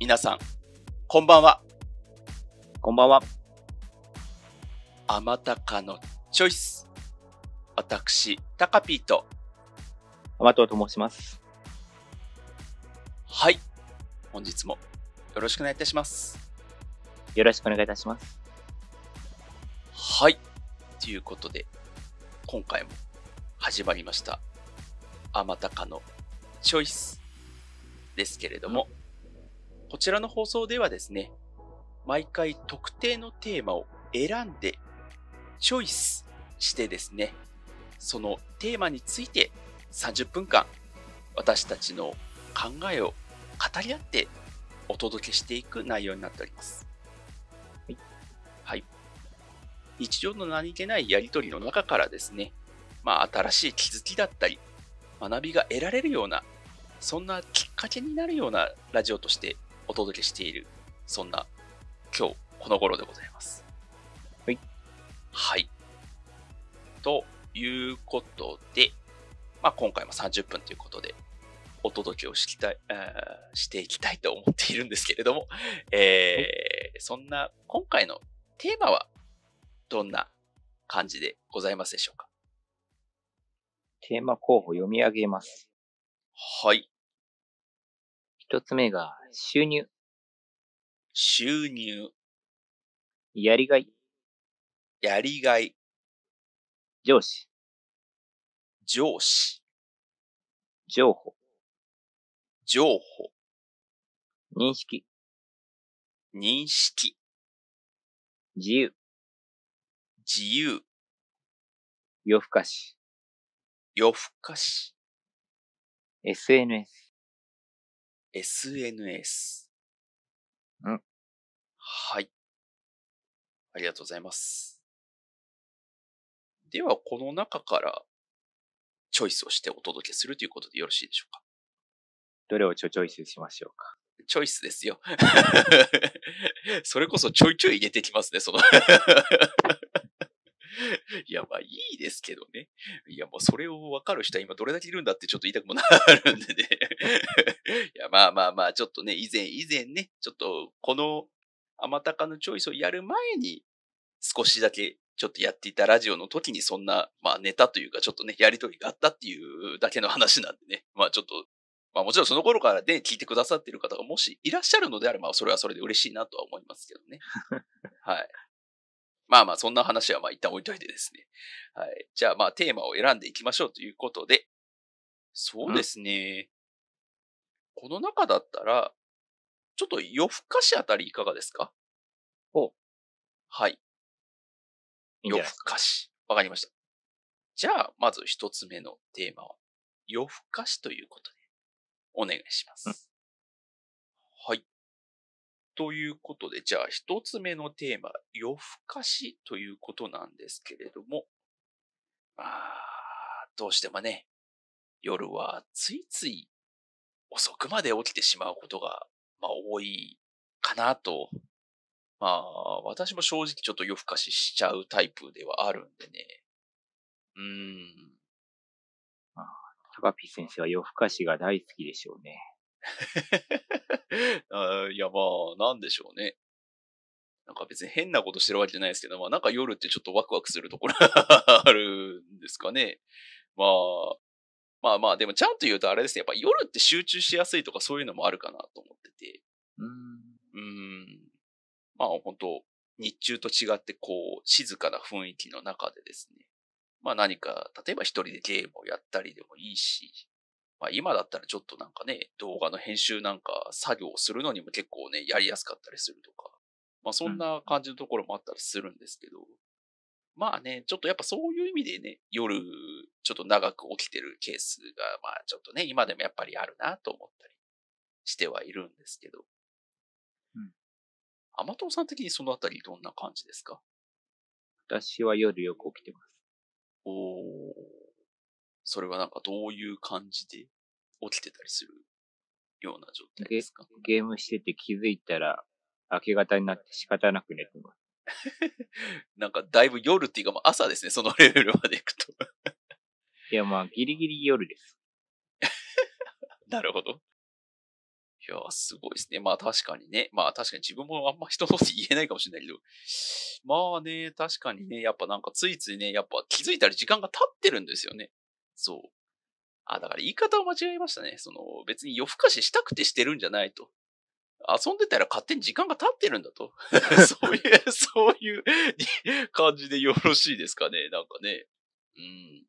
皆さん、こんばんは。こんばんは。あまたかのチョイス。私、タカピーと。アマトと申します。はい。本日もよろしくお願いいたします。よろしくお願いいたします。はい。ということで、今回も始まりました。あまたかのチョイスですけれども、うんこちらの放送ではですね、毎回特定のテーマを選んで、チョイスしてですね、そのテーマについて30分間、私たちの考えを語り合ってお届けしていく内容になっております。はい。はい、日常の何気ないやりとりの中からですね、まあ、新しい気づきだったり、学びが得られるような、そんなきっかけになるようなラジオとしてお届けしている、そんな今日この頃でございます。はい。はい。ということで、まあ、今回も30分ということで、お届けをしたい、していきたいと思っているんですけれども、えー、そんな今回のテーマはどんな感じでございますでしょうかテーマ候補読み上げます。はい。一つ目が、収入。収入。やりがい。やりがい。上司。上司。情報。情報。認識。認識。自由。自由。夜更かし。夜更かし。SNS。SNS。うん。はい。ありがとうございます。では、この中からチョイスをしてお届けするということでよろしいでしょうかどれをちょチョイスしましょうかチョイスですよ。それこそちょいちょい入れてきますね、その いや、まあいいですけどね。いや、もうそれをわかる人は今どれだけいるんだってちょっと言いたくもなるんでねまあまあまあ、ちょっとね、以前、以前ね、ちょっと、この、あまたかのチョイスをやる前に、少しだけ、ちょっとやっていたラジオの時にそんな、まあネタというか、ちょっとね、やりとりがあったっていうだけの話なんでね。まあちょっと、まあもちろんその頃からで、ね、聞いてくださってる方がもしいらっしゃるのであれば、それはそれで嬉しいなとは思いますけどね。はい。まあまあ、そんな話はまあ一旦置いといてですね。はい。じゃあまあテーマを選んでいきましょうということで、そうですね。この中だったら、ちょっと夜更かしあたりいかがですかおはい。い夜更かし。わかりました。じゃあ、まず一つ目のテーマは、夜更かしということで、お願いします。はい。ということで、じゃあ一つ目のテーマ、夜更かしということなんですけれども、まあ、どうしてもね、夜はついつい遅くまで起きてしまうことが、まあ、多いかなと。まあ、私も正直ちょっと夜更かししちゃうタイプではあるんでね。うーん。まあ、ピ先生は夜更かしが大好きでしょうね。あいや、まあ、なんでしょうね。なんか別に変なことしてるわけじゃないですけど、まあなんか夜ってちょっとワクワクするところが あるんですかね。まあ、まあまあ、でもちゃんと言うとあれですね。やっぱ夜って集中しやすいとかそういうのもあるかなと思ってて。うん。うん。まあ本当日中と違ってこう、静かな雰囲気の中でですね。まあ何か、例えば一人でゲームをやったりでもいいし、まあ今だったらちょっとなんかね、動画の編集なんか作業をするのにも結構ね、やりやすかったりするとか。まあそんな感じのところもあったりするんですけど。まあね、ちょっとやっぱそういう意味でね、夜、ちょっと長く起きてるケースが、まあちょっとね、今でもやっぱりあるなと思ったりしてはいるんですけど。うん。甘党さん的にそのあたりどんな感じですか私は夜よく起きてます。おお。それはなんかどういう感じで起きてたりするような状態ですかゲームしてて気づいたら、明け方になって仕方なく寝てます。なんかだいぶ夜っていうかま朝ですね、そのレベルまで行くと。いやまあギリギリ夜です。なるほど。いやすごいですね。まあ確かにね。まあ確かに自分もあんま人のって言えないかもしれないけど。まあね、確かにね、やっぱなんかついついね、やっぱ気づいたら時間が経ってるんですよね。そう。あ、だから言い方を間違えましたね。その別に夜更かししたくてしてるんじゃないと。遊んでたら勝手に時間が経ってるんだと。そういう、そういう感じでよろしいですかね。なんかね。うん。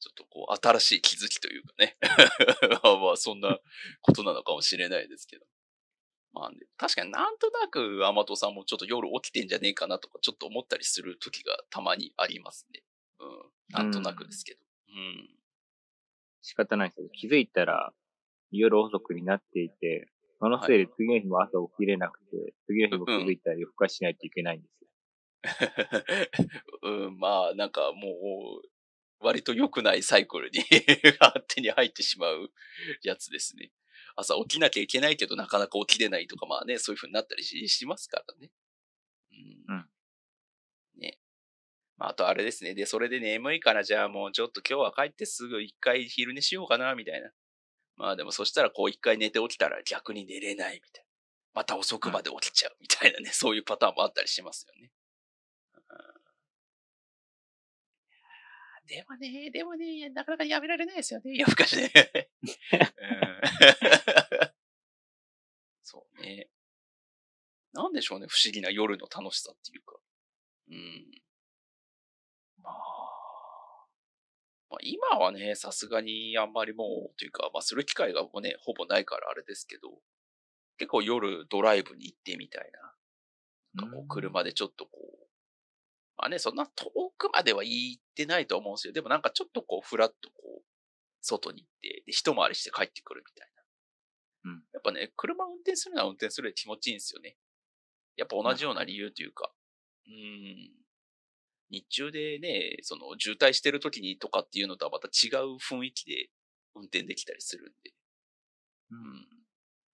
ちょっとこう、新しい気づきというかね。まあ、そんなことなのかもしれないですけど。まあ、ね、確かになんとなく、アマトさんもちょっと夜起きてんじゃねえかなとか、ちょっと思ったりする時がたまにありますね。うん。なんとなくですけど。うん。うん、仕方ないですけど、気づいたら、夜遅くになっていて、そのせいで次の日も朝起きれなくて、はい、次の日も気づいたら夜更かしないといけないんですよ。うん、まあ、なんかもう、割と良くないサイクルに 勝手に入ってしまうやつですね。朝起きなきゃいけないけど、なかなか起きれないとか、まあね、そういうふうになったりしますからね。うん。うん、ね。まあ、あとあれですね。で、それで眠いから、じゃあもうちょっと今日は帰ってすぐ一回昼寝しようかな、みたいな。まあでもそしたらこう一回寝て起きたら逆に寝れないみたいな。また遅くまで起きちゃうみたいなね、そういうパターンもあったりしますよね。でもね、でもね、なかなかやめられないですよね、夜更かしね。そうね。なんでしょうね、不思議な夜の楽しさっていうか。うん。まあ、今はね、さすがにあんまりもう、というか、まあ、する機会がもね、ほぼないからあれですけど、結構夜ドライブに行ってみたいな。なんかこう、車でちょっとこう、まあね、そんな遠くまでは行ってないと思うんですよ。でもなんかちょっとこう、ふらっとこう、外に行って、で、一回りして帰ってくるみたいな。うん。やっぱね、車運転するのは運転するで気持ちいいんですよね。やっぱ同じような理由というか、うん、日中でね、その渋滞してる時にとかっていうのとはまた違う雰囲気で運転できたりするんで。うん。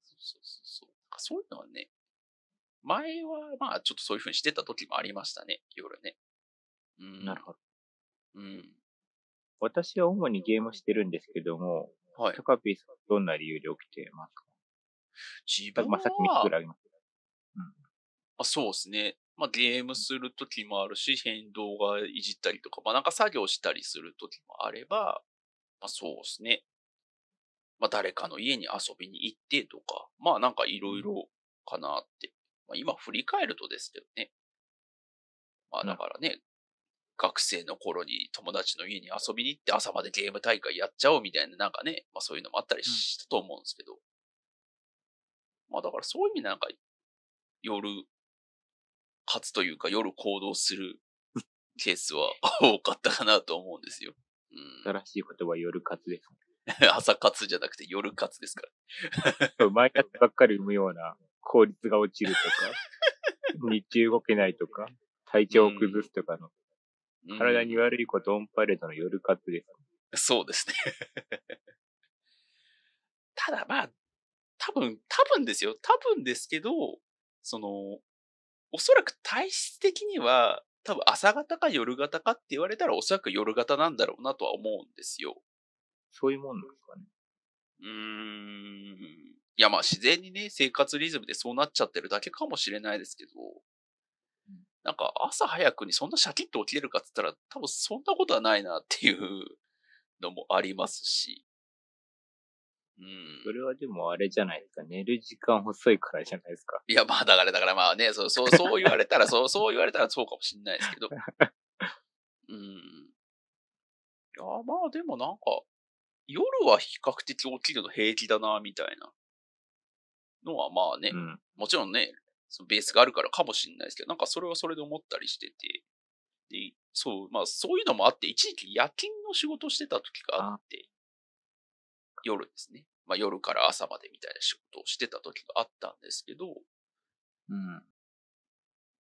そうそうそうそう。そういうのはね、前はまあちょっとそういうふうにしてた時もありましたね、夜ね。うん。なるほど。うん。私は主にゲームしてるんですけども、はい。高ピースはどんな理由で起きてますか自分は。まあ、さっき3つぐらいありますけど。うん。あ、そうですね。まあ、ゲームするときもあるし、変動がいじったりとか、まあ、なんか作業したりするときもあれば、まあ、そうですね。まあ、誰かの家に遊びに行ってとか、まあ、なんかいろいろかなって。まあ、今振り返るとですけどね。まあ、だからね、学生の頃に友達の家に遊びに行って朝までゲーム大会やっちゃおうみたいな、なんかね、まあ、そういうのもあったりしたと思うんですけど。まあ、だからそういう意味なんか、夜勝つというか夜行動するケースは 多かったかなと思うんですよ。うん、新しい言葉夜活です、朝活じゃなくて夜活ですから。毎朝ばっかり産むような効率が落ちるとか、日中動けないとか、体調を崩すとかの、うん、体に悪いことオンパレードの夜活です、そうですね。ただまあ、多分、多分ですよ。多分ですけど、その、おそらく体質的には、多分朝方か夜型かって言われたらおそらく夜型なんだろうなとは思うんですよ。そういうもんですかね。うーん。いやまあ自然にね、生活リズムでそうなっちゃってるだけかもしれないですけど、なんか朝早くにそんなシャキッと起きれるかって言ったら多分そんなことはないなっていうのもありますし、うん。それはでもあれじゃないですか。寝る時間細いからじゃないですか。いや、まあ、だから、だからまあね、そう、そう、そう言われたら、そう、そう言われたらそうかもしんないですけど。うん。いや、まあでもなんか、夜は比較的起きるの平気だな、みたいなのはまあね、うん、もちろんね、そのベースがあるからかもしれないですけど、なんかそれはそれで思ったりしてて、で、そう、まあそういうのもあって、一時期夜勤の仕事してた時があって、夜ですね。まあ、夜から朝までみたいな仕事をしてた時があったんですけど、うん。まあ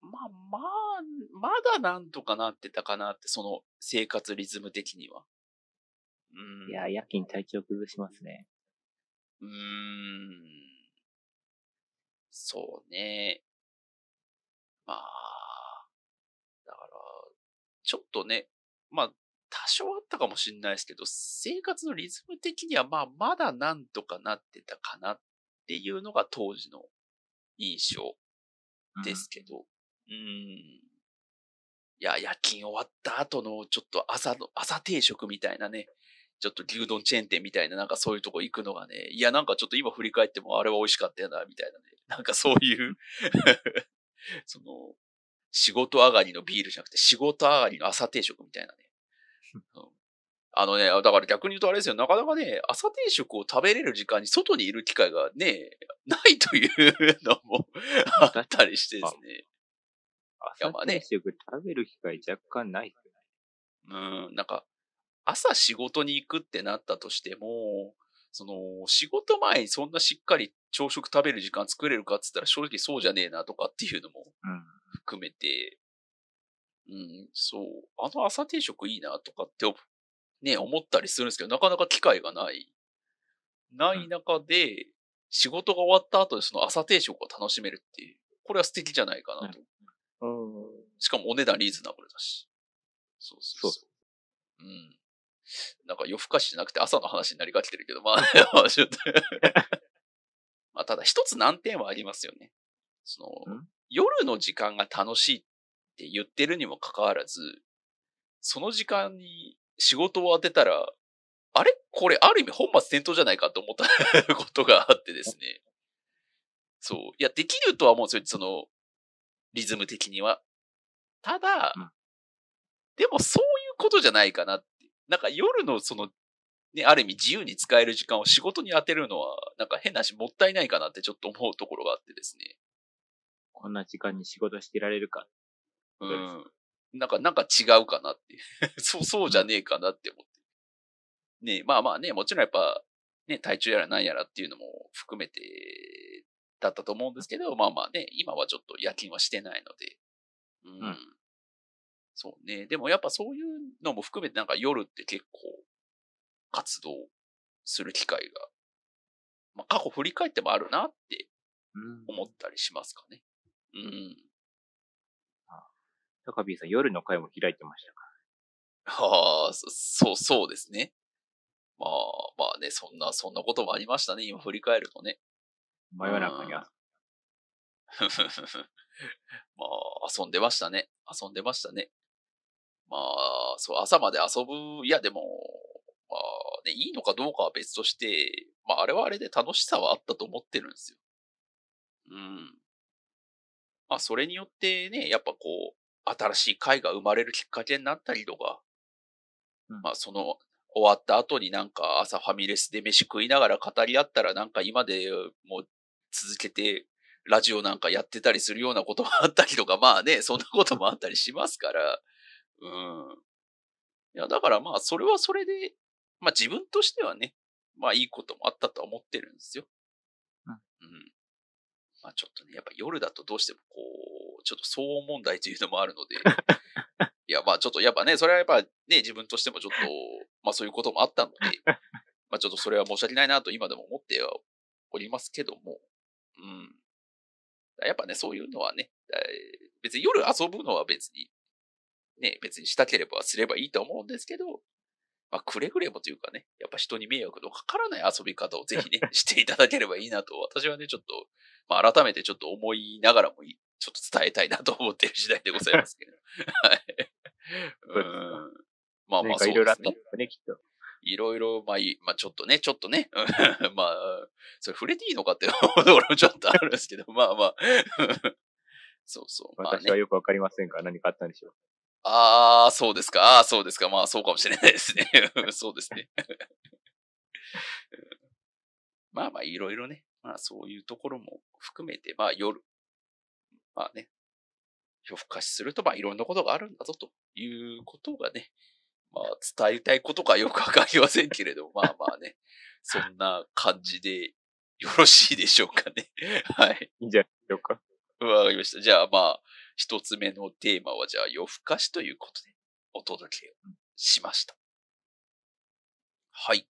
まあ、まだなんとかなってたかなって、その生活リズム的には。うん。いや、夜勤体調崩しますね。うーん。そうね。まあ、だから、ちょっとね、まあ、多少あったかもしれないですけど、生活のリズム的にはまあまだなんとかなってたかなっていうのが当時の印象ですけど、うん、ん。いや、夜勤終わった後のちょっと朝の、朝定食みたいなね、ちょっと牛丼チェーン店みたいななんかそういうとこ行くのがね、いやなんかちょっと今振り返ってもあれは美味しかったよな、みたいなね。なんかそういう その、仕事上がりのビールじゃなくて仕事上がりの朝定食みたいなね。あのね、だから逆に言うとあれですよ、なかなかね、朝定食を食べれる時間に外にいる機会がね、ないというのもあったりしてですね。朝定食食べる機会若干ない、うん、なんか、朝仕事に行くってなったとしても、その、仕事前にそんなしっかり朝食食べる時間作れるかっつったら正直そうじゃねえなとかっていうのも含めて、うん、そう。あの朝定食いいなとかってね、思ったりするんですけど、なかなか機会がない。ない中で、仕事が終わった後でその朝定食を楽しめるっていう。これは素敵じゃないかなと。うん、しかもお値段リーズナブルだし。そうそうそう。ううん。なんか夜更かしじゃなくて朝の話になりがちてるけど、まあ、ちょっと まあ、ただ一つ難点はありますよね。その、夜の時間が楽しいっって言ってるにもかかわらず、その時間に仕事を当てたら、あれこれある意味本末転倒じゃないかと思った ことがあってですね。そう。いや、できるとは思うんですよ。その、リズム的には。ただ、でもそういうことじゃないかなって。なんか夜のその、ね、ある意味自由に使える時間を仕事に当てるのは、なんか変なし、もったいないかなってちょっと思うところがあってですね。こんな時間に仕事してられるかっうん。なんか、なんか違うかなって。そう、そうじゃねえかなって思って。ねまあまあね、もちろんやっぱ、ね、体調やらなんやらっていうのも含めてだったと思うんですけど、まあまあね、今はちょっと夜勤はしてないので。うん。うん、そうね。でもやっぱそういうのも含めてなんか夜って結構活動する機会が、まあ過去振り返ってもあるなって思ったりしますかね。うん、うんカビーさん、夜の会も開いてましたかああ、そう、そうですね。まあ、まあね、そんな、そんなこともありましたね、今振り返るとね。真夜中に遊 まあ、遊んでましたね。遊んでましたね。まあ、そう、朝まで遊ぶ、いや、でも、まあ、ね、いいのかどうかは別として、まあ、あれはあれで楽しさはあったと思ってるんですよ。うん。まあ、それによってね、やっぱこう、新しい会が生まれるきっかけになったりとか、うん、まあその終わった後になんか朝ファミレスで飯食いながら語り合ったらなんか今でもう続けてラジオなんかやってたりするようなこともあったりとか、まあね、そんなこともあったりしますから、うん。いや、だからまあそれはそれで、まあ自分としてはね、まあいいこともあったと思ってるんですよ。うん。うん、まあちょっとね、やっぱ夜だとどうしてもこう、ちょっと騒音問題というのもあるので、いや、まあちょっとやっぱね、それはやっぱね、自分としてもちょっと、まあそういうこともあったので、まあちょっとそれは申し訳ないなと今でも思ってはおりますけども、うん。やっぱね、そういうのはね、別に夜遊ぶのは別に、ね、別にしたければすればいいと思うんですけど、まあ、くれぐれもというかね、やっぱ人に迷惑のかからない遊び方をぜひね、していただければいいなと、私はね、ちょっと、まあ、改めてちょっと思いながらもちょっと伝えたいなと思ってる次第でございますけど。はい。うん。まあまあ、そうですね。いろいろあったね、きっと。いろいろ、まあ、まあ、ちょっとね、ちょっとね。まあ、それ触れていいのかってうところもちょっとあるんですけど、まあまあ。そうそう。まあね、私はよくわかりませんが、何かあったんでしょう。ああ、そうですか。ああ、そうですか。まあ、そうかもしれないですね。そうですね。まあまあ、いろいろね。まあ、そういうところも含めて、まあ、夜、まあね、夜更かしすると、まあいろんなことがあるんだぞということがね、まあ伝えたいことかよくわかりませんけれど まあまあね、そんな感じでよろしいでしょうかね。はい。いいんじゃないでしょうか。わかりました。じゃあまあ、一つ目のテーマはじゃあ夜更かしということでお届けしました。はい。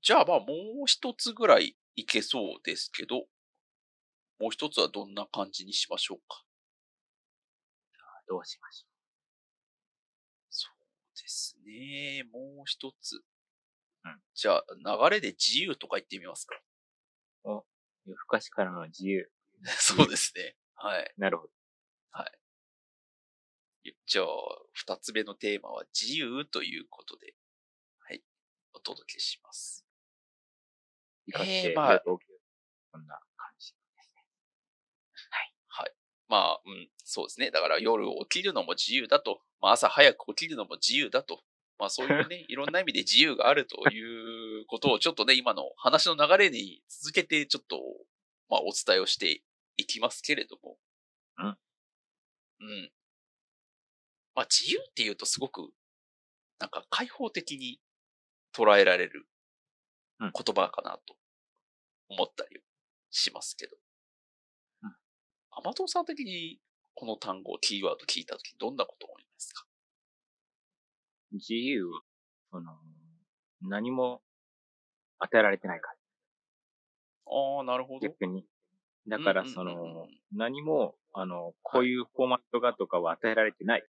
じゃあまあもう一つぐらいいけそうですけど、もう一つはどんな感じにしましょうか。どうしましょう。そうですね。もう一つ。うん。じゃあ、流れで自由とか言ってみますか。お、夜更かしからの自由。そうですね。はい。なるほど。はい。じゃあ、二つ目のテーマは自由ということで、はい。お届けします。えかー、まあ、こんな。まあ、うん、そうですね。だから夜起きるのも自由だと、まあ、朝早く起きるのも自由だと、まあそういうね、いろんな意味で自由があるということをちょっとね、今の話の流れに続けてちょっと、まあお伝えをしていきますけれども。うん。うん。まあ自由っていうとすごく、なんか開放的に捉えられる言葉かなと思ったりしますけど。アマゾンさん的にこの単語、キーワード聞いたとき、どんなこと思いますか自由、その、何も与えられてないから。ああ、なるほど。逆に。だから、その、うんうん何も、あの、こういうフォーマットがとかは与えられてない。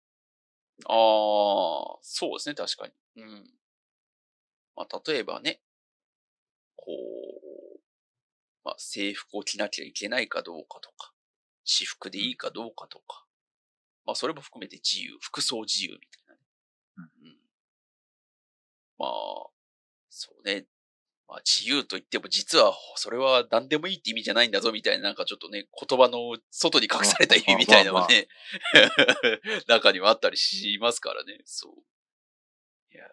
ああ、そうですね、確かに。うん。まあ、例えばね、こう、まあ、制服を着なきゃいけないかどうかとか、私服でいいかどうかとか、まあそれも含めて自由、服装自由みたいなね。うん、まあ、そうね。まあ自由と言っても実はそれは何でもいいって意味じゃないんだぞみたいななんかちょっとね、言葉の外に隠された意味みたいなのがね、中にはあったりしますからね。そう。いや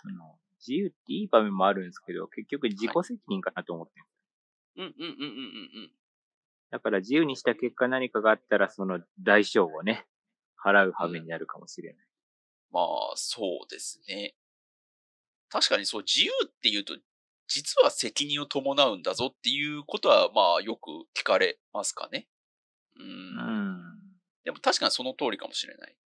その自由っていい場面もあるんですけど、結局自己責任かなと思ってはうんうんうんうんうんうん。だから自由にした結果何かがあったら、その代償をね、払う羽目になるかもしれない。まあ、そうですね。確かにそう、自由っていうと、実は責任を伴うんだぞっていうことは、まあ、よく聞かれますかね。うん。うんでも確かにその通りかもしれない。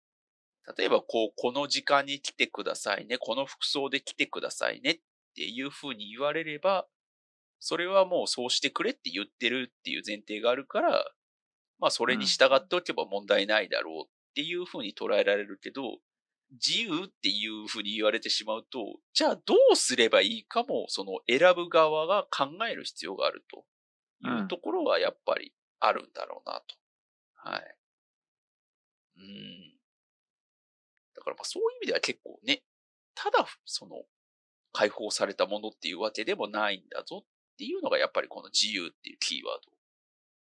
例えば、こう、この時間に来てくださいね。この服装で来てくださいね。っていうふうに言われれば、それはもうそうしてくれって言ってるっていう前提があるから、まあそれに従っておけば問題ないだろうっていうふうに捉えられるけど、自由っていうふうに言われてしまうと、じゃあどうすればいいかも、その選ぶ側が考える必要があるというところはやっぱりあるんだろうなと。はい。うん。だからまあそういう意味では結構ね、ただその解放されたものっていうわけでもないんだぞっていうのがやっぱりこの自由っていうキーワード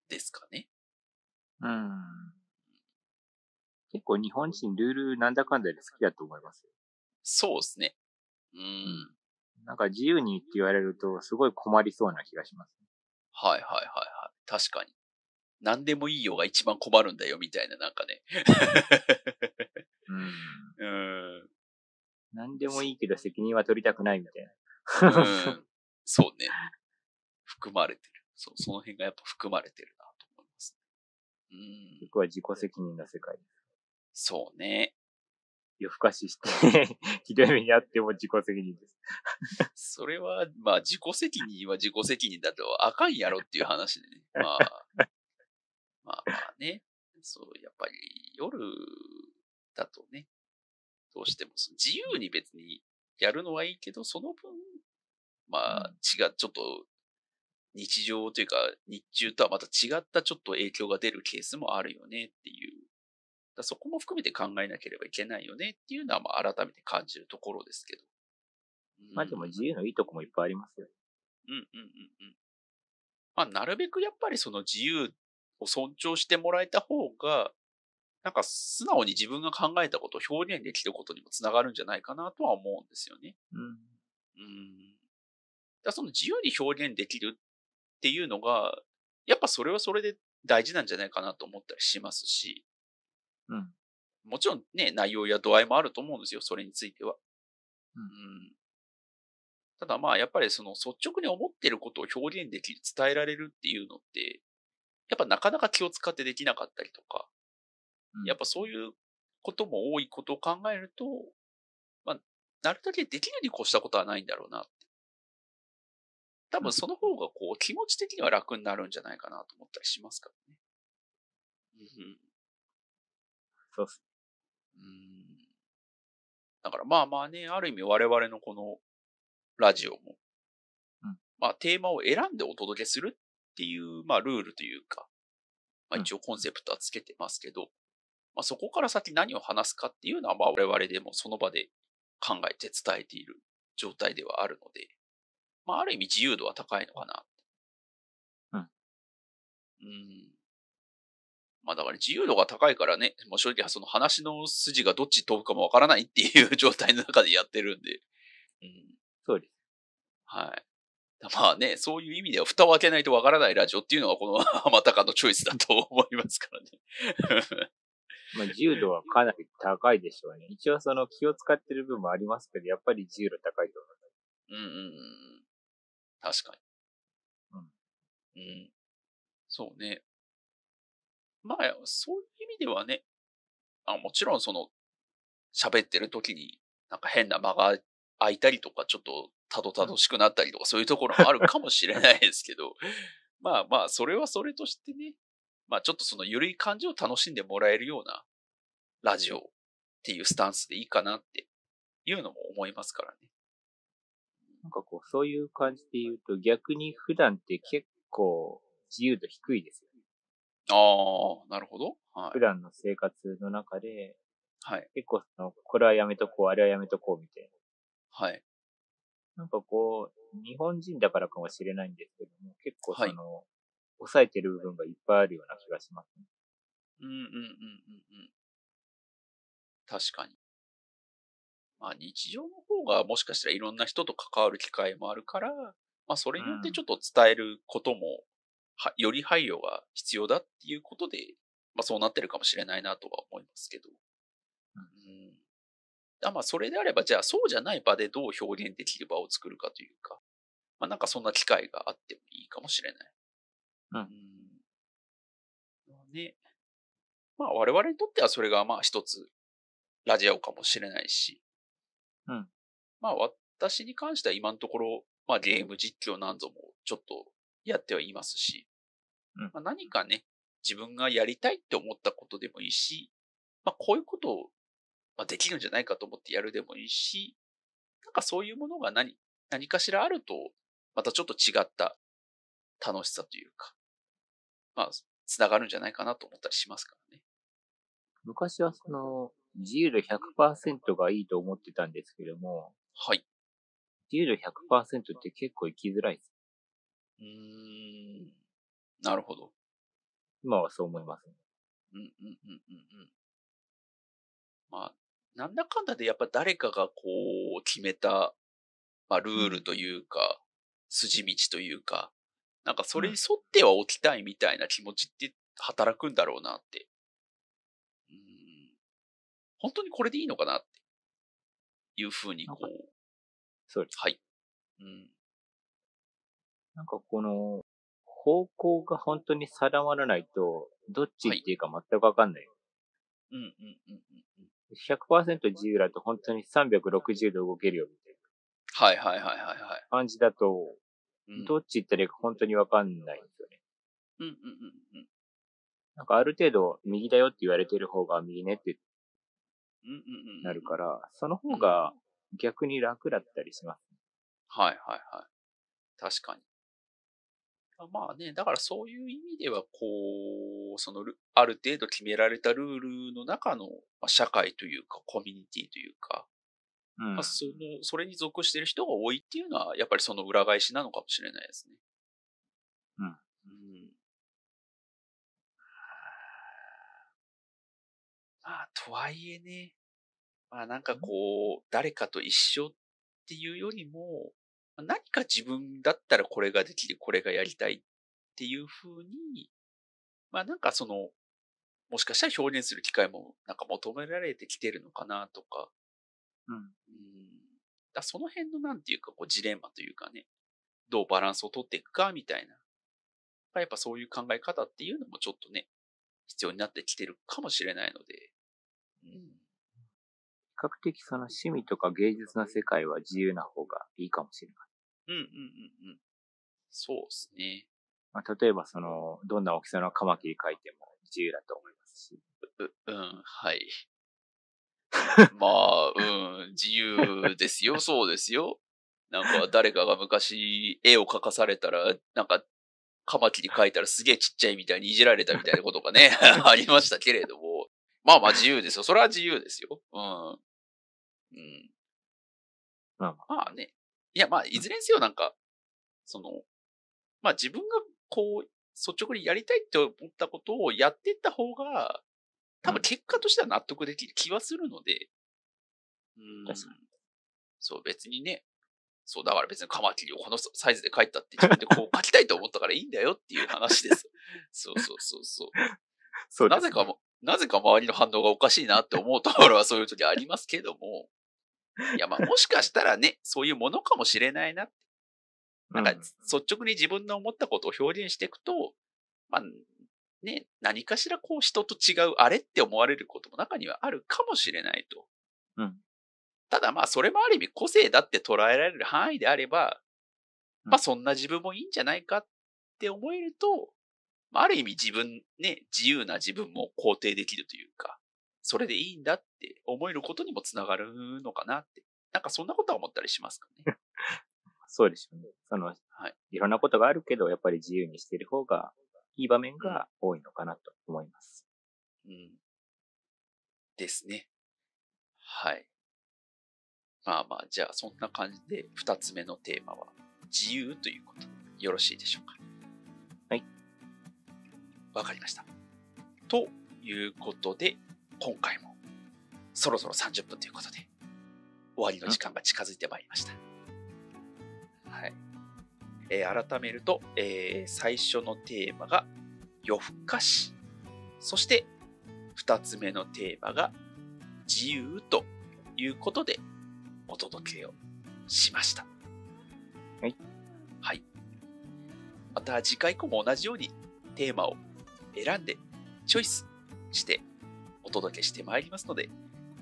ですかね。うん。結構日本人ルールなんだかんだで好きだと思います。そうですね。うん。なんか自由にって言われるとすごい困りそうな気がします、ね。はいはいはいはい。確かに。何でもいいよが一番困るんだよみたいな、なんかね。うん。うん何でもいいけど責任は取りたくないみたいな。うん、そうね。含まれてる。そう、その辺がやっぱ含まれてるなと思います、うん。僕は自己責任な世界です。そうね。夜更かしして ひどい目にあっても自己責任ですそれは、まあ、自己責任は自己責任だとあかんやろっていう話でね。まあ、まあまあね。そう、やっぱり夜だとね、どうしても自由に別にやるのはいいけど、その分、まあ、血がちょっと日常というか日中とはまた違ったちょっと影響が出るケースもあるよねっていう。だそこも含めて考えなければいけないよねっていうのはまあ改めて感じるところですけど。うん、まあでも自由のいいとこもいっぱいありますよね。うんうんうんうん。まあなるべくやっぱりその自由を尊重してもらえた方が、なんか素直に自分が考えたことを表現できることにもつながるんじゃないかなとは思うんですよね。うん。うん。だその自由に表現できるっていうのが、やっぱそれはそれで大事なんじゃないかなと思ったりしますし、うん。もちろんね、内容や度合いもあると思うんですよ、それについては。うん。ただまあ、やっぱりその率直に思ってることを表現できる、伝えられるっていうのって、やっぱなかなか気を使ってできなかったりとか、やっぱそういうことも多いことを考えると、まあ、なるだけできるに越したことはないんだろうな多分その方がこう気持ち的には楽になるんじゃないかなと思ったりしますからね。うん。そうっす。うん。だからまあまあね、ある意味我々のこのラジオも、うん、まあテーマを選んでお届けするっていう、まあルールというか、まあ一応コンセプトはつけてますけど、うん、まあそこから先何を話すかっていうのはまあ我々でもその場で考えて伝えている状態ではあるので、まあ、ある意味自由度は高いのかな。うん。うん。まあだから自由度が高いからね、もう正直その話の筋がどっち飛ぶかもわからないっていう 状態の中でやってるんで。うん。そうです。はい。まあね、そういう意味では蓋を開けないとわからないラジオっていうのがこのまたかのチョイスだと思いますからね。まあ自由度はかなり高いでしょうね。一応その気を使ってる部分もありますけど、やっぱり自由度高いと思います。うんうん。確かに。うん。うん。そうね。まあ、そういう意味ではね、あもちろんその、喋ってる時に、なんか変な間が空いたりとか、ちょっとたどたどしくなったりとか、そういうところもあるかもしれないですけど、まあまあ、それはそれとしてね、まあちょっとその緩い感じを楽しんでもらえるようなラジオっていうスタンスでいいかなっていうのも思いますからね。なんかこう、そういう感じで言うと、逆に普段って結構自由度低いですよね。ああ、なるほど。はい、普段の生活の中で、はい、結構その、これはやめとこう、あれはやめとこうみたいな。はい。なんかこう、日本人だからかもしれないんですけども、結構その、はい、抑えてる部分がいっぱいあるような気がしますね。うんうんうんうんうん。確かに。まあ、日常の方がもしかしたらいろんな人と関わる機会もあるから、まあ、それによってちょっと伝えることも、より配慮が必要だっていうことで、まあ、そうなってるかもしれないなとは思いますけど。うん、まあ、それであれば、じゃあそうじゃない場でどう表現できる場を作るかというか、まあ、なんかそんな機会があってもいいかもしれない。うん。うん、ね。まあ、我々にとってはそれがまあ一つラジオかもしれないし、うん。まあ、私に関しては今のところ、まあ、ゲーム実況なんぞもちょっとやってはいますし、うんまあ、何かね、自分がやりたいって思ったことでもいいし、まあ、こういうことを、まあ、できるんじゃないかと思ってやるでもいいし、なんかそういうものが何、何かしらあると、またちょっと違った楽しさというか、まあ、つながるんじゃないかなと思ったりしますからね。昔はその、自由度100%がいいと思ってたんですけども、はい。自由度100%って結構行きづらいです。うーん。なるほど。今はそう思います、ね。うんうんうんうんうん。まあ、なんだかんだでやっぱ誰かがこう決めた、まあ、ルールというか、筋道というか、なんかそれに沿ってはおきたいみたいな気持ちって働くんだろうなって本当にこれでいいのかなっていうふうにこう。そうです。はい。うん。なんかこの、方向が本当に定まらないと、どっちっていうか全くわかんない。はい、うんうんうんうん。100%自由だと本当に360度動けるよみたいな。はいはいはいはいはい。感じだと、どっち行ったらいいか本当にわかんないんですよね。うんうんうんうん。なんかある程度、右だよって言われてる方が右ねってなるから、その方が逆に楽だったりします。はいはいはい。確かに。まあね、だからそういう意味では、こう、その、ある程度決められたルールの中の、まあ、社会というか、コミュニティというか、うん、まあ、その、それに属している人が多いっていうのは、やっぱりその裏返しなのかもしれないですね。うん。まあ、とはいえね、まあなんかこう、誰かと一緒っていうよりも、何か自分だったらこれができる、これがやりたいっていうふうに、まあなんかその、もしかしたら表現する機会もなんか求められてきてるのかなとか、うん。うんだその辺のなんていうかこうジレンマというかね、どうバランスをとっていくかみたいな。やっぱそういう考え方っていうのもちょっとね、必要になってきてるかもしれないので、比較的その趣味とか芸術の世界は自由な方がいいかもしれない。うんうんうんうん。そうですね。まあ、例えばその、どんな大きさのカマキリ描いても自由だと思いますし。う、うん、はい。まあ、うん、自由ですよ、そうですよ。なんか誰かが昔絵を描かされたら、なんかカマキリ描いたらすげえちっちゃいみたいにいじられたみたいなことがね、ありましたけれども、まあまあ自由ですよ。それは自由ですよ。うん。うん。まあまあ。ね。いやまあ、いずれにせよなんか、その、まあ自分がこう、率直にやりたいって思ったことをやっていった方が、多分結果としては納得できる気はするので。うん。うんそう、別にね。そう、だから別にカマキリをこのサイズで描いたって自分でこう描きたいと思ったからいいんだよっていう話です。そうそうそうそう。そう、ね、なぜかも、なぜか周りの反応がおかしいなって思うところはそういう時ありますけども、いや、まあもしかしたらね、そういうものかもしれないな。なんか、率直に自分の思ったことを表現していくと、まあ、ね、何かしらこう人と違うあれって思われることも中にはあるかもしれないと。うん。ただまあ、それもある意味個性だって捉えられる範囲であれば、まあそんな自分もいいんじゃないかって思えると、まあ、ある意味自分、ね、自由な自分も肯定できるというか、それでいいんだって思えることにもつながるのかなって。なんかそんなことは思ったりしますかね。そうでしょうね。その、はい。いろんなことがあるけど、やっぱり自由にしている方が、いい場面が多いのかなと思います。うん。ですね。はい。まあまあ、じゃあそんな感じで、二つ目のテーマは、自由ということ。よろしいでしょうか。分かりました。ということで、今回もそろそろ30分ということで、終わりの時間が近づいてまいりました。はい。えー、改めると、えー、最初のテーマが夜更かし。そして、2つ目のテーマが自由ということでお届けをしました。はい。はい。また次回以降も同じようにテーマを選んで、チョイスしてお届けしてまいりますので、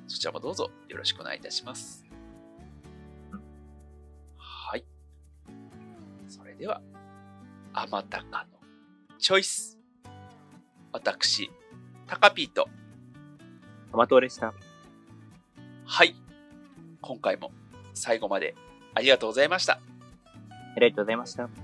そちらもどうぞよろしくお願いいたします。はい。それでは、あまたかのチョイス。私、タカピーと、トマトでした。はい。今回も最後までありがとうございました。ありがとうございました。